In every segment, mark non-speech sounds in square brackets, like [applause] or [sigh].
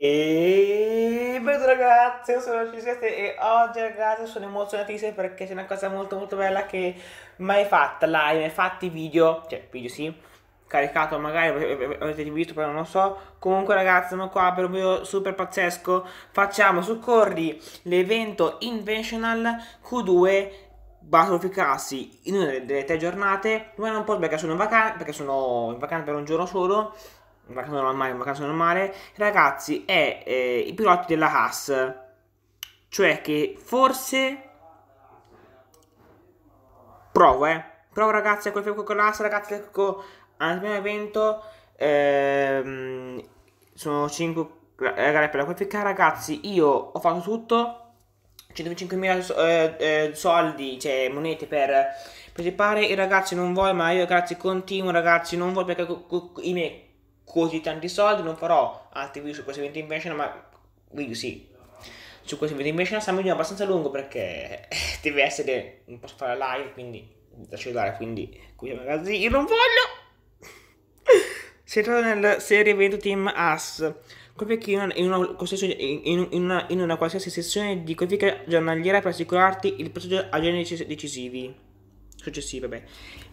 E bene ragazzi, io sono C7 e oggi ragazzi sono emozionatissimo perché c'è una cosa molto molto bella che mai fatta live, mai fatti video, cioè video sì, caricato magari avete visto però non so comunque ragazzi siamo qua per un video super pazzesco facciamo su Corri l'evento Inventional Q2 Battlefield Classic in una delle tre giornate ma non posso perché sono in vacanza perché sono in vacanza per un giorno solo una casa normale, una casa normale, ragazzi, è eh, i piloti della Haas. Cioè che forse... Provo, eh. Provo, ragazzi, con, con la Haas, ragazzi, con, al primo evento ehm, sono 5 eh, gare per la qualifica, ragazzi, io ho fatto tutto. 125.000 eh, eh, soldi, cioè monete per partecipare. I ragazzi non voglio, ma io ragazzi continuo, ragazzi, non voglio perché i miei così tanti soldi, non farò altri video su questo evento in invece, ma video sì. Su questo evento invece sarà un video abbastanza lungo perché [laughs] deve essere, non posso fare live, quindi da cellulare, quindi qui ragazzi io non voglio. [laughs] Sei trova nel serie evento Team AS. Qualifichi in, in, in, in una, qualsiasi sessione di qualifica giornaliera per assicurarti il passaggio a giorni decisivi successivi, Beh. E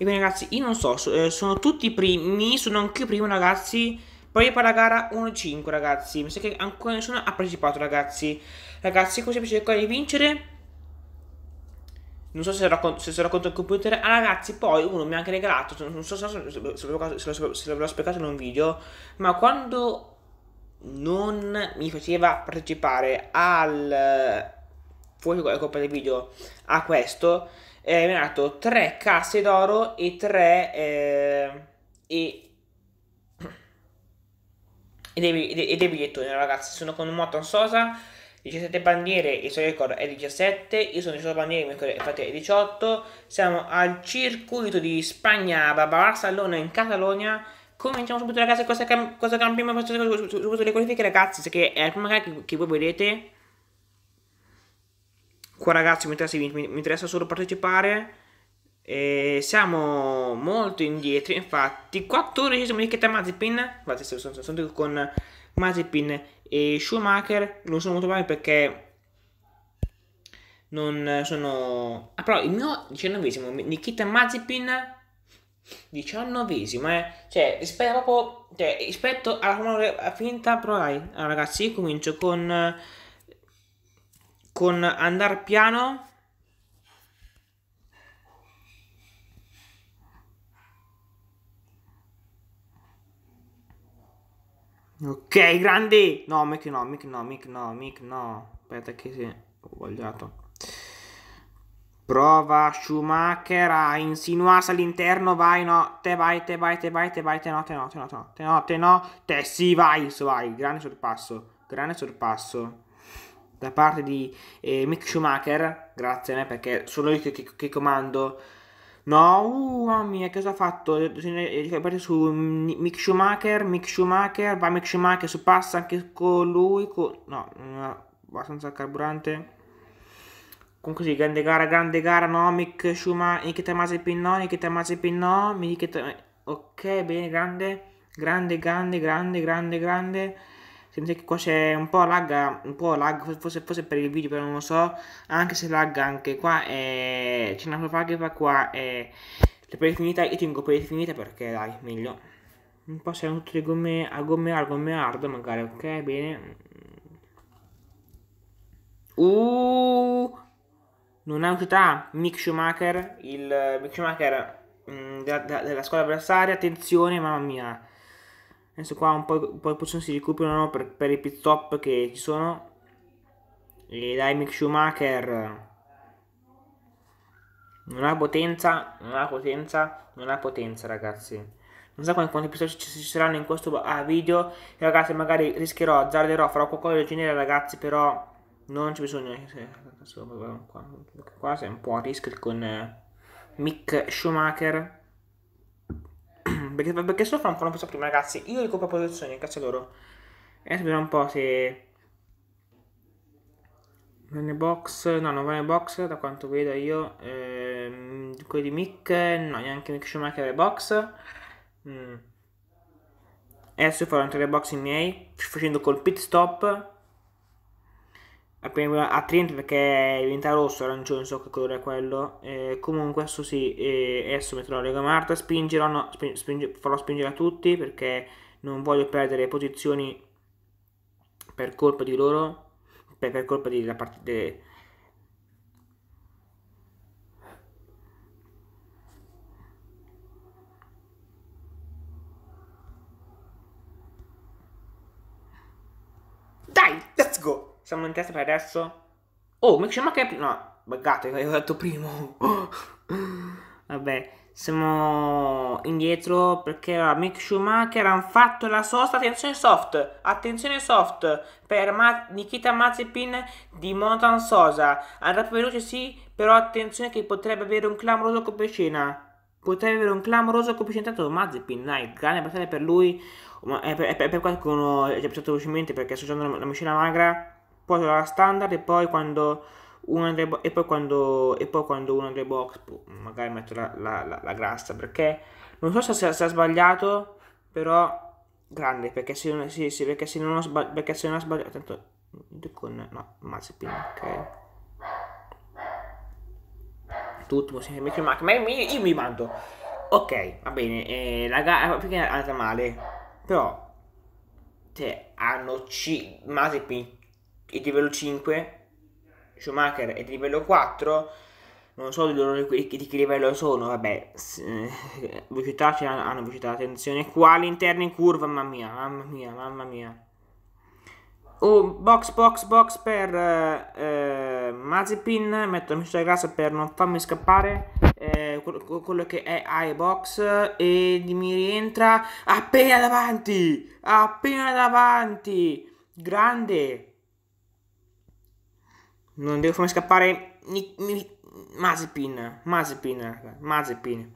quindi ragazzi, io non so, sono tutti i primi, sono anch'io primo ragazzi. Poi per la gara 1-5 ragazzi, mi sa che ancora nessuno ha partecipato ragazzi. Ragazzi, così mi cerco di vincere. Non so se sarà, se sarà contro il computer. Ah, ragazzi, poi uno mi ha anche regalato. Non so se, l'avrò spiegato in un video. Ma quando non mi faceva partecipare al. Forse è colpa del video. A questo mi è dato 3 casse d'oro e 3 eh, e, e, dei, bigliettoni ragazzi sono con un moto Sosa 17 bandiere, il suo record è 17, io sono 18 bandiere, il mio record infatti è 18. Siamo al circuito di Spagna, Barcellona in Catalogna. Cominciamo subito ragazzi, cosa, cosa cambiamo subito le qualifiche ragazzi, perché è la prima che, che voi vedete qua ragazzi mi interessa, mi, mi interessa solo partecipare. E siamo molto indietro, infatti 14 etichetta Mazepin, infatti sono, sono con Mazepin e Schumacher, non sono molto bravi perché non sono... Ah però il mio 19 Nikita Mazepin 19esimo, eh. cioè rispetto proprio, cioè, rispetto alla finita, però dai, allora, ragazzi comincio con con andar piano Ok, grandi! No, mic no, mic no, mic no, mic no. Aspetta che sì, ho sbagliato. Prova Schumacher a insinuarsi all'interno, vai no, te vai, te vai, te vai, te vai, te no, te no, te no, te no, te no, te no, te sì, vai, so vai, grande sorpasso, grande sorpasso da parte di eh, Mick Schumacher, grazie a me perché sono io che, che, che comando. No, uh, mamma mia, cosa ha fatto? Eh, eh, Ripeto su Mick Schumacher, Mick Schumacher, va Mick Schumacher, su passa anche con lui, con... no, abbastanza carburante. Comunque sì, grande gara, grande gara, no, Mick Schumacher, Nikita Mazepin no, Nikita Mazepin no, Nikita... Ok, bene, grande, grande, grande, grande, grande, grande sentite che qua c'è un po' lag, un po' lag, forse, forse, per il video, però non lo so, anche se lag anche qua, eh, c'è una fotografia qua, eh, le pelle finite, io tengo pelle finite perché dai, meglio. Un po' siamo tutte le gomme a gomme hard, gomme hard, magari, ok, bene. Uh, non ha utilità, Mick Schumacher, il Mick Schumacher mh, mm, della, della squadra avversaria, attenzione, mamma mia. Adesso qua un po', di posizioni si recuperano per, per, i pit stop che ci sono. E dai Mick Schumacher non ha potenza, non ha potenza, non ha potenza ragazzi. Non so quanti episodi ci, saranno in questo ah, video. Ragazzi, magari rischierò, azzarderò, farò qualcosa del genere, ragazzi, però non c'è bisogno. Qua, qua, qua, qua un po' a rischio con eh, Mick Schumacher perché, perché se un po' non posso prima, ragazzi. Io recupero posizione, cazzo loro. E adesso vediamo un po' se... Nelle box, no, non va nelle box, da quanto vedo io. Ehm, quelli di Mick, no, neanche Mick Schumacher alle box. Mm. E adesso farò entrare le box i miei, facendo col pit stop a 30 perché diventa rosso, arancione, non so che colore è quello. Eh, comunque adesso sì, eh, adesso metterò la Marta, spingerò, no, spinge, farò spingere a tutti perché non voglio perdere posizioni per colpa di loro, per, per colpa della parte... Dai, let's go! Siamo in testa per adesso. Oh, ma c'è ma che... No, buggato, avevo detto primo. [laughs] Vabbè, siamo indietro perché Mick Schumacher hanno fatto la sosta. Attenzione soft, attenzione soft per Ma Nikita Mazepin di Montan Sosa. Andrà più veloce sì, però attenzione che potrebbe avere un clamoroso copicina. Potrebbe avere un clamoroso copicina. tanto Mazepin, dai, grande battaglia per lui. Ma è per, è per, qualcuno, è già pensato velocemente perché associando la, la magra poi la standard e poi quando uno andrebbe, e, poi quando, e poi quando uno andrebbe box magari metto la, la, la, la, grassa perché non so se, ha sbagliato però grande perché se non, sì, sì, perché se non ho sbagliato perché se non ho sbagliato tanto con no Mazepin ok tutto mi semplicemente ma, ma io, io, mi mando ok va bene eh, la gara perché è andata male però cioè hanno C Mazepin è di livello 5, Schumacher è di livello 4, non so di, loro, di, che livello sono, vabbè, eh, velocità ce hanno velocità, attenzione qua all'interno in curva, mamma mia, mamma mia, mamma mia. Oh, box, box, box per eh, eh Mazepin, metto la miscela grassa per non farmi scappare, eh, quello, quello, che è iBox e mi rientra appena davanti, appena davanti, grande. Non devo farmi scappare. Ni, ni, Mazepin. Mazepin. Mazepin.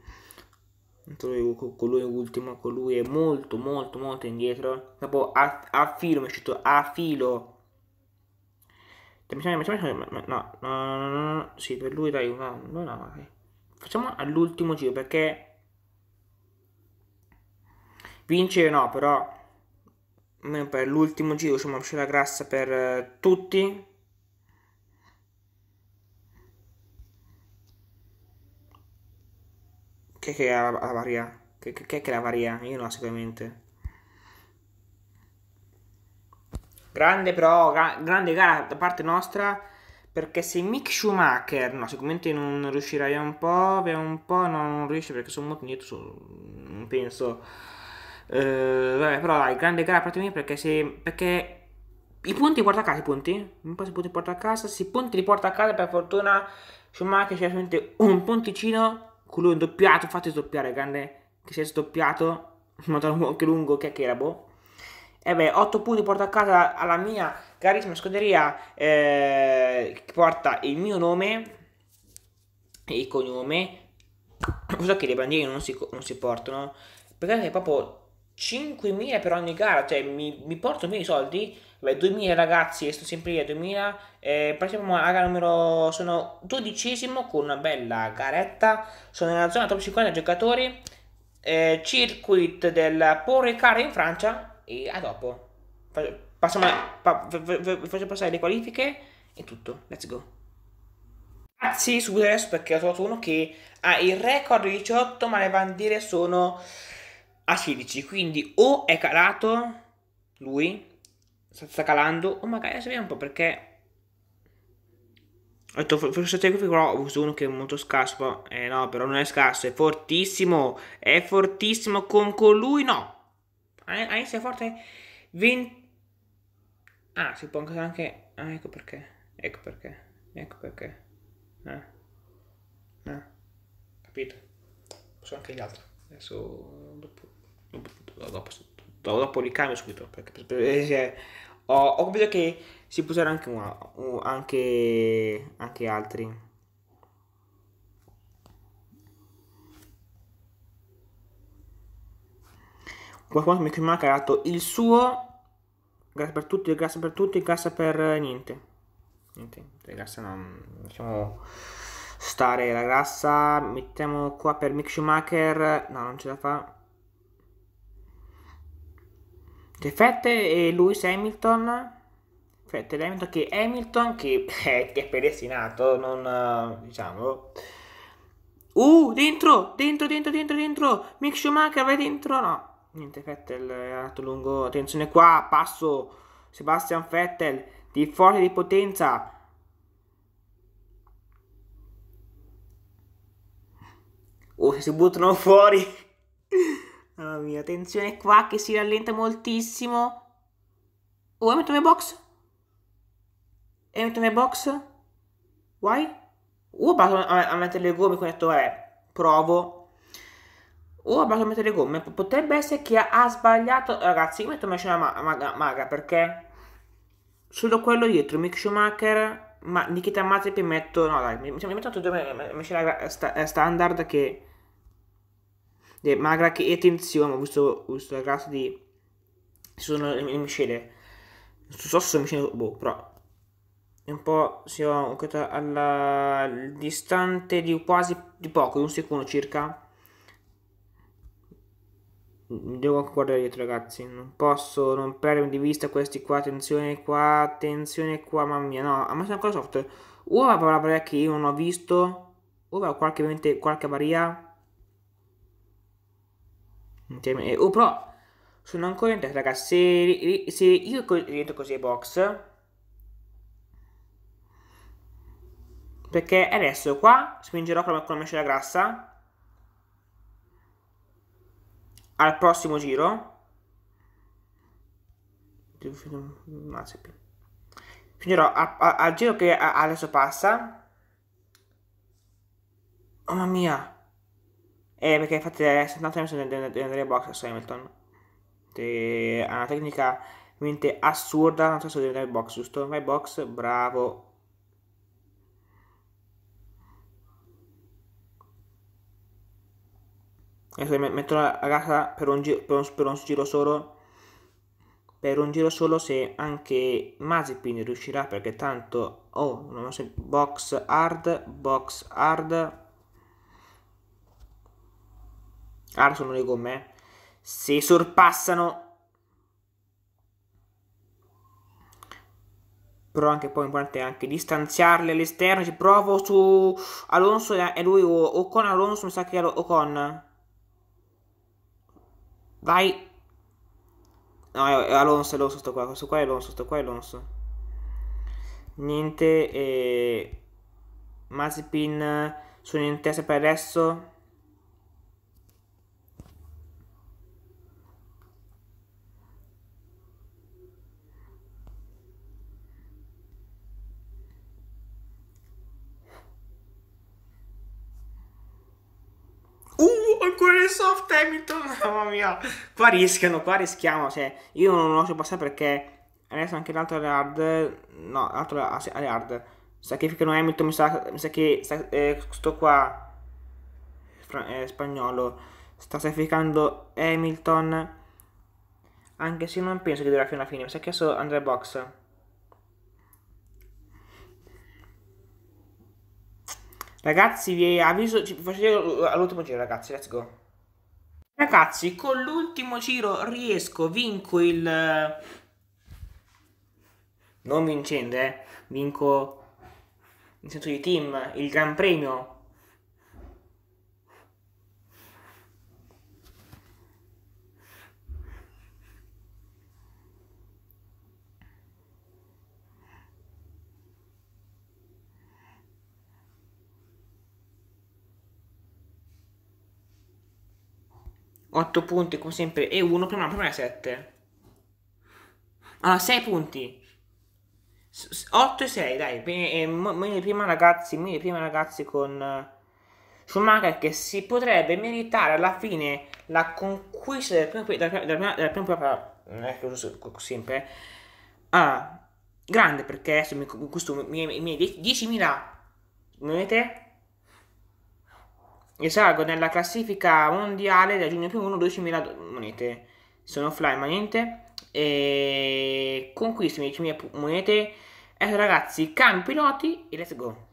Colui, colui ultimo, colui è molto molto molto indietro. Dopo a, a filo, mi è uscito a filo. No, no, no, no, no, sì, per lui dai, no, no, no, Facciamo all'ultimo giro perché vincere no, però per l'ultimo giro siamo uscita grassa per eh, tutti Che che è la, varia? Che, che, è la varia? Io no, sicuramente. Grande però, gra- grande gara da parte nostra. Perché se Mick Schumacher, no, sicuramente non riuscirai via un po', via un po', non riesce perché sono molto indietro, non penso. Eh, vabbè, però dai, grande gara da parte mia perché se... perché i punti li porta a casa, i punti? Non posso i punti porta a casa, se i punti li porta a casa per fortuna Schumacher c'è solamente un punticino quello doppiato, fate sdoppiare, grande, che è sdoppiato, [laughs] ma anche lungo, che, lungo che era, boh. E eh beh, 8 punti porta a casa alla mia carissima scuderia eh, che porta il mio nome e il cognome. Lo so che le bandiere non si, non si portano, perché è proprio 5.000 per ogni gara, cioè mi, mi porto i miei soldi, beh, 2.000 ragazzi e sto sempre lì a 2.000, eh, partiamo alla gara numero, sono dodicesimo con una bella garetta, sono nella zona top 50 giocatori, eh, circuit del Porrecar in Francia e a dopo, passiamo, pa, faccio passare le qualifiche e tutto, let's go. Ragazzi, subito adesso perché ho trovato uno che ha il record di 18 ma le bandiere sono a 16. Quindi o è calato lui, sta calando, o magari adesso vediamo un po' perché... Ho detto, forse te però ho visto uno che è molto scarso, però, eh no, però non è scarso, è fortissimo, è fortissimo con, colui no. Ainz è forte, 20... Ah, si può anche... Ah, ecco perché, ecco perché, ecco perché. Eh. Eh. Capito? Posso anche gli altri. Adesso dopo dopo, dopo li cambio subito perché, perché eh, eh. ho, ho, capito che si può usare anche, una, anche, anche altri qualcuno mi ha cagato il suo grazie per tutti, grazie per tutti, grazie per eh, niente niente, la grassa diciamo stare la grassa mettiamo qua per Mick Schumacher no non ce la fa cioè Vettel e Lewis Hamilton, Vettel Hamilton che Hamilton che, [laughs] eh, che è peregrinato, non eh, diciamo... Uh, dentro, dentro, dentro, dentro, dentro, Mick Schumacher vai dentro, no. Niente, Fettel è eh, andato lungo, attenzione qua, passo, Sebastian Vettel, di forte di potenza. Oh, si buttano fuori. [laughs] Mamma mia, attenzione qua che si rallenta moltissimo. Oh, metto mia box? E metto mia box? Why? Oh, ho a mettere le gomme, ho detto, vabbè, provo. Oh, ho provato a mettere le gomme. Potrebbe essere che ha, ha sbagliato. Ragazzi, io metto una scena maga, magra, perché solo quello dietro, Mick Schumacher, ma Nikita Mazepin metto... No, dai, mi, mi metto tutte due scena sta standard che De, magra che attenzione, ho visto questa classe di... sono le, le miscele. Non so se sono miscele, boh, però... Un po' si ho alla distante di quasi di poco, di un secondo circa. Devo guardare dietro ragazzi, non posso non perdere di vista questi qua, attenzione qua, attenzione qua, mamma mia, no, ha messo ancora soft. Ora avrà che io non ho visto, ora qualche, qualche varia Termine, cioè, oh, però sono ancora in entrato, ragazzi. Se, se io rientro così ai box. Perché adesso qua spingerò con la mescela grassa. Al prossimo giro. Spingerò a, a, al giro che adesso passa. Oh mamma mia. Eh, perché infatti è eh, 70 Hamilton di delle, delle box Hamilton. Che ha una tecnica veramente assurda, non so se deve andare in box, giusto? Vai box, bravo. Adesso metto la gara per un, giro, per, per un giro solo. Per un giro solo se anche Mazepin riuscirà perché tanto... Oh, non so, box hard, box hard Ora sono le gomme, Se sorpassano... Però anche poi è importante anche distanziarle all'esterno. Ci provo su Alonso e lui o, o con Alonso mi sa che o con... Vai. No, è Alonso, Alonso sto qua, questo qua è Alonso, sto qua è Alonso. Niente, e... Mazepin sono in testa per adesso. Croft Hamilton, mamma mia. Qua rischiano, qua rischiamo. Cioè, io non lo so passare perché adesso anche l'altro è Hard. No, l'altro è Hard. Sacrificano Hamilton, mi sa, mi sa che sta, eh, sto qua. Fra, eh, spagnolo. Sta sacrificando Hamilton. Anche se non penso che durerà fino alla fine. Mi sa che adesso andrà box. Ragazzi, vi avviso, ci faccio io all'ultimo giro, ragazzi, let's go. Ragazzi, con l'ultimo giro riesco, vinco il... Non vincente, eh? vinco in senso di team, il Gran Premio 8 punti come sempre e 1 prima la prima 7 allora 6 punti 8 e 6 dai e, e, eh, prima ragazzi prima ragazzi con eh, Schumacher che si potrebbe meritare alla fine la conquista del primo della prima, prima, non è che uso sempre ah grande perché adesso mi, questo, i miei 10.000 vedete Risalgo nella classifica mondiale da giugno più 1 12.000 monete. Sono fly ma niente. E conquisto 10.000 monete. Ecco ragazzi, campi piloti e let's go.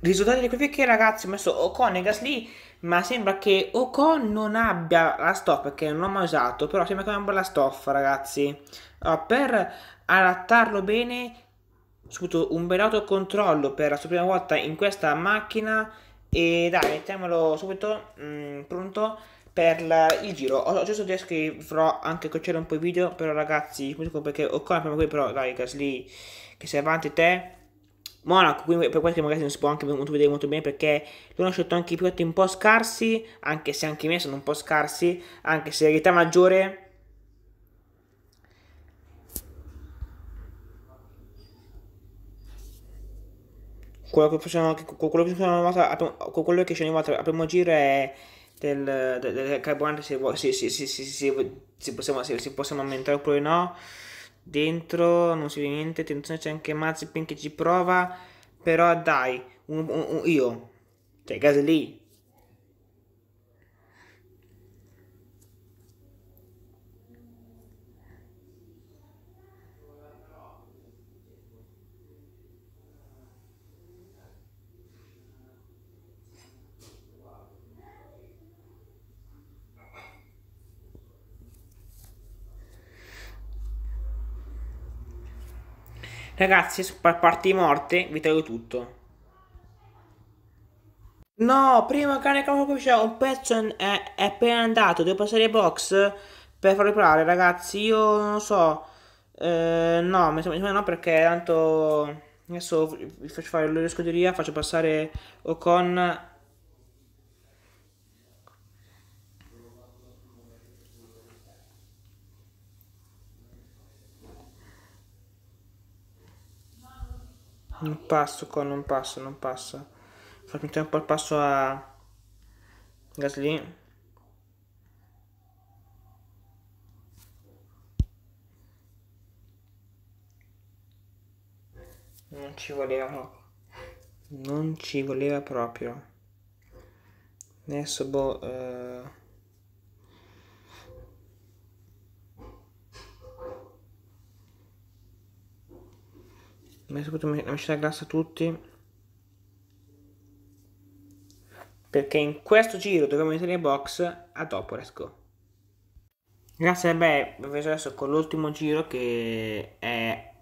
Risultati di qualifiche ragazzi, ho messo Ocon e Gasly, ma sembra che Ocon non abbia la stoffa che non ho mai usato, però sembra che abbia una bella stoffa ragazzi. Allora, per adattarlo bene subito un bel autocontrollo per la sua prima volta in questa macchina e dai mettiamolo subito mh, mm, pronto per la, il giro ho giusto detto che farò anche concedere un po' i video però ragazzi perché ho ancora prima qui però dai Gasly che sei avanti te Monaco, quindi per questo che magari non si può anche molto vedere molto bene perché lui ha scelto anche i piloti un po' scarsi, anche se anche i miei sono un po' scarsi, anche se l'età maggiore quello che facevano, quello che facevano, quello che scendeva al primo giro è del, del, del carburante se, se, se, se, possiamo, se, se possiamo aumentare oppure no dentro non si vede niente attenzione c'è anche Mazepin che ci prova però dai un, un, un, io cioè Gasly Ragazzi, su parti morte vi taglio tutto. No, prima cane capo c'è un pezzo è, è, appena andato, devo passare i box per farlo provare, ragazzi, io non lo so. Eh, no, mi sembra no perché tanto adesso vi faccio fare l'orescoteria, faccio passare o con Non passo qua, non passo, non passo. Faccio un tempo al passo a Gasly. Non ci voleva. Non ci voleva proprio. Adesso boh... Uh... mi saputo mescita grassa tutti perché in questo giro dobbiamo mettere i box a dopo resco grazie beh vedo adesso con l'ultimo giro che è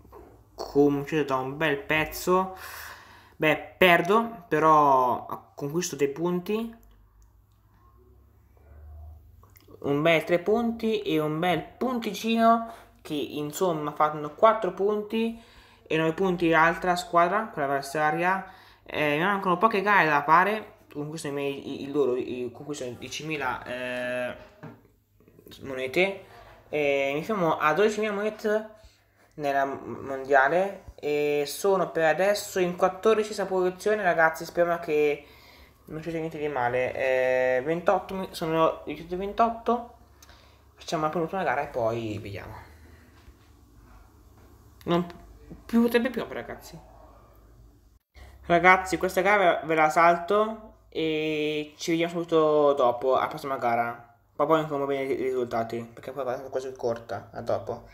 cominciato da un bel pezzo beh perdo però conquisto dei punti un bel 3 punti e un bel punticino che insomma fanno 4 punti e 9 punti l'altra squadra, quella avversaria. Eh, mancano poche gare da fare, Con questo i miei, i, loro, i, comunque sono 10.000 eh, monete. E mi fermo a 12.000 monete nella mondiale e sono per adesso in 14 posizione ragazzi, speriamo che non ci sia niente di male. Eh, 28, sono i 28, facciamo la penultima gara e poi vediamo. Non più, potrebbe più, ragazzi. Ragazzi, questa gara ve la salto e ci vediamo subito dopo, alla prossima gara. ma Poi non informo bene i risultati, perché poi è quasi corta, a dopo.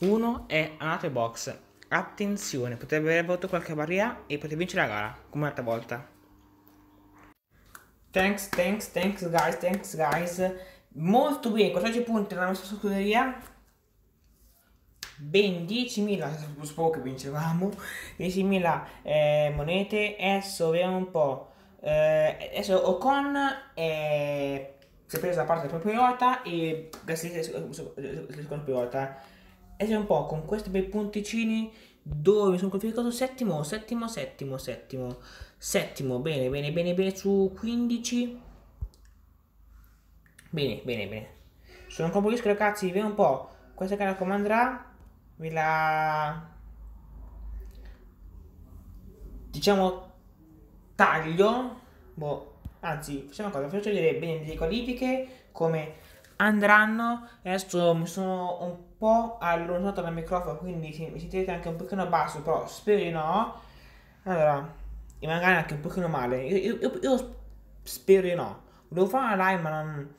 uno è Anate Box. Attenzione, potrebbe aver avuto qualche barriera e potrebbe vincere la gara, come un'altra volta. Thanks, thanks, thanks guys, thanks guys. Molto bene, 14 punti nella nostra scuderia ben 10.000, suppongo che vincevamo, 10.000 eh, monete, adesso vediamo un po', eh, adesso Ocon eh, si è preso la parte del proprio pilota e Gasly si è secondo pilota, adesso un po' con questi bei punticini dove mi sono qualificato settimo, settimo, settimo, settimo, settimo, bene, bene, bene, bene, su 15, bene, bene, bene, sono un po' rischio ragazzi, vediamo un po' questa gara come andrà ve diciamo taglio boh, anzi facciamo una cosa faccio vedere bene le qualifiche come andranno adesso mi sono un po' allontanato dal microfono quindi mi sentirete anche un pochino basso però spero di no allora e magari anche un pochino male io, io, io spero di no volevo fare una live ma non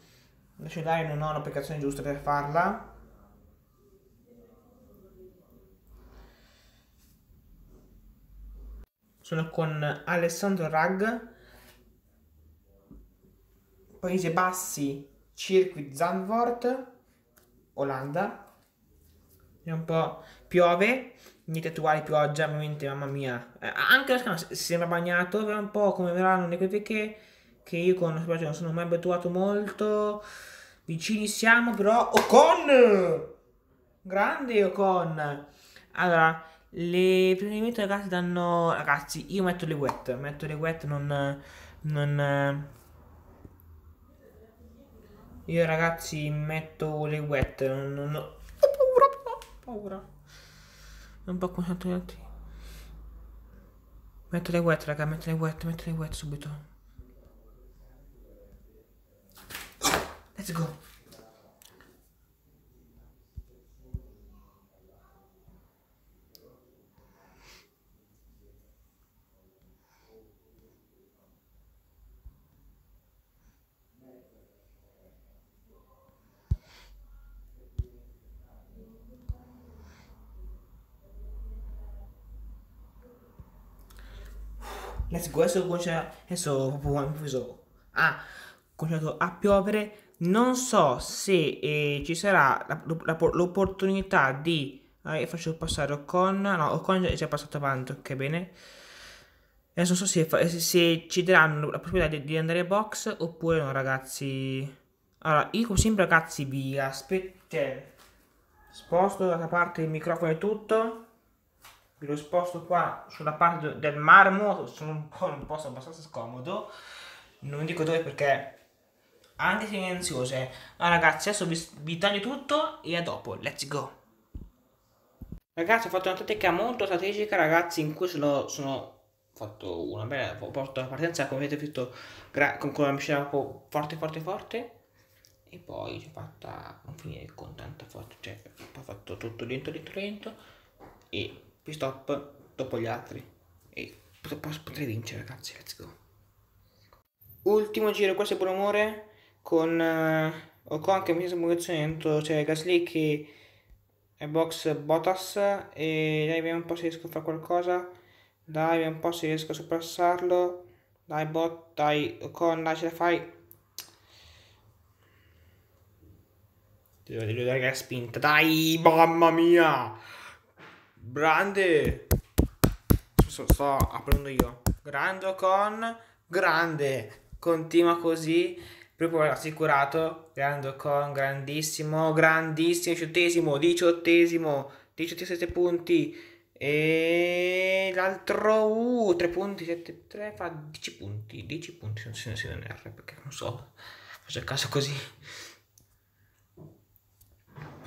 il cellulare non ho l'applicazione giusta per farla sono con Alessandro Rag, Paesi Bassi, Circuit Zandvoort, Olanda. è un po' piove, niente attuale pioggia, ovviamente, mamma mia. Eh, anche la scala si sembra bagnato, è un po' come verranno le quelle che, che io con Spazio non sono mai abituato molto. Vicini siamo, però Ocon! Grande Ocon! Allora, le preferimento ragazzi danno ragazzi io metto le wet metto le wet non non io ragazzi metto le wet non, non ho paura ho paura è un po' come tanti altri metto le wet raga metto le wet metto le wet subito let's go questo comincia adesso, ha ah, concerto a piovere. Non so se eh, ci sarà l'opportunità di... Eh, faccio passare con no, Ocon è già passato avanti, ok bene. Adesso non so se, se, ci daranno la possibilità di, di, andare in box oppure no, ragazzi. Allora, io come sempre, ragazzi, vi aspetto. Sposto dall'altra parte il microfono e tutto lo sposto qua sulla parte del marmo, sono un po' un posto abbastanza scomodo, non dico dove perché anche silenziose. Ma ragazzi, adesso vi, vi taglio tutto e a dopo, let's go! Ragazzi, ho fatto una tattica molto strategica, ragazzi, in cui sono, sono fatto una bella porta la partenza come avete visto con una miscela forte forte forte e poi ho fatta non finire con tanta forza cioè ho fatto tutto dentro dentro dentro e pit stop dopo gli altri e potrei vincere ragazzi let's go ultimo giro questo è buon umore con uh, Ocon che mi in comunicazione dentro c'è cioè Gasly che è box Bottas e dai vediamo un po' se riesco a fare qualcosa dai vediamo un po' se riesco a sorpassarlo dai bot dai Ocon dai ce la fai devo dire che la spinta dai mamma mia Grande. Sto, sto aprendo io. Grande con. Grande. Continua così. Proprio assicurato. Grande con. Grandissimo. Grandissimo. Diciottesimo. Diciottesimo. 17 punti. E l'altro uh, 3 punti, 7, 3 fa 10 punti. 10 punti se non si non R perché non so. Faccio caso così.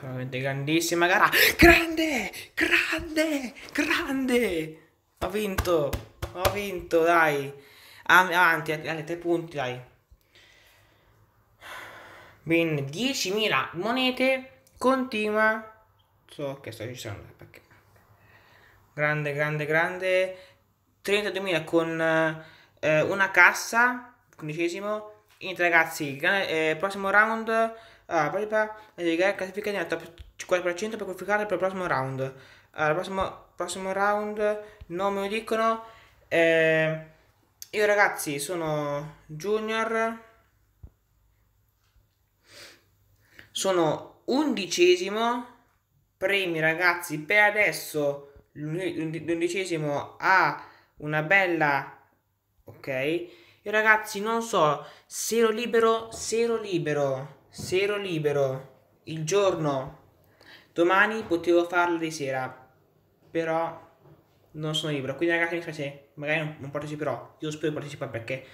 Veramente grandissima gara. Ah, grande! Grande! Grande! Ho vinto! Ho vinto, dai! Avanti, alle tre punti, dai. Ben 10.000 monete. Continua. So che sto registrando perché. Grande, grande, grande. 32.000 con eh, una cassa. Quindicesimo. Niente ragazzi, eh, prossimo round allora, poi per arrivare classifica nella top 50% per qualificare per il prossimo round. Allora, prossimo, prossimo round, non me lo dicono. Eh, io ragazzi sono junior. Sono undicesimo. Premi ragazzi, per adesso l'undicesimo ha una bella... Ok. Io ragazzi non so se ero libero, se ero libero. Se ero libero il giorno domani potevo farlo di sera, però non sono libero. Quindi ragazzi mi dispiace, magari non, non parteciperò, io spero di partecipare perché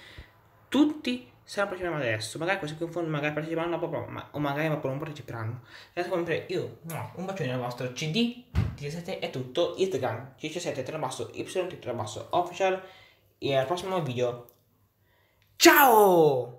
tutti stanno partecipando adesso, magari questi qui magari parteciperanno dopo, ma, o magari dopo non parteciperanno. Adesso come io, un bacione al vostro CD, 17 è tutto, Instagram, 17 trabasso, Y trabasso official e al prossimo video. Ciao!